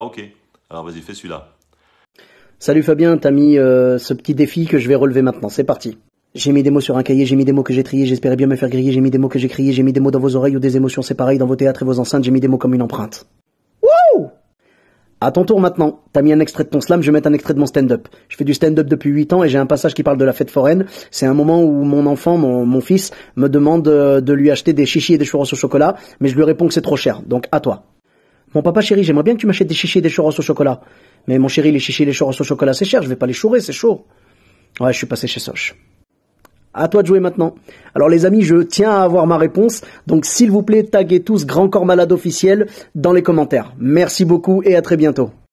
Ok, alors vas-y, fais celui-là. Salut Fabien, t'as mis euh, ce petit défi que je vais relever maintenant, c'est parti. J'ai mis des mots sur un cahier, j'ai mis des mots que j'ai triés, j'espérais bien me faire griller, j'ai mis des mots que j'ai criés, j'ai mis des mots dans vos oreilles ou des émotions, c'est pareil, dans vos théâtres et vos enceintes, j'ai mis des mots comme une empreinte. Wouh À ton tour maintenant, t'as mis un extrait de ton slam, je vais mettre un extrait de mon stand-up. Je fais du stand-up depuis 8 ans et j'ai un passage qui parle de la fête foraine. C'est un moment où mon enfant, mon, fils, me demande euh, de lui acheter des chichis et des churros au chocolat, mais je lui réponds que c'est trop cher, donc à toi. Mon papa chéri, j'aimerais bien que tu m'achètes des chichis et des choros au chocolat. Mais mon chéri, les chichis et les choros au chocolat, c'est cher, je vais pas les chourer, c'est chaud. Ouais, je suis passé chez Soch. À toi de jouer maintenant. Alors les amis, je tiens à avoir ma réponse. Donc s'il vous plaît, taguez tous Grand Corps Malade officiel dans les commentaires. Merci beaucoup et à très bientôt.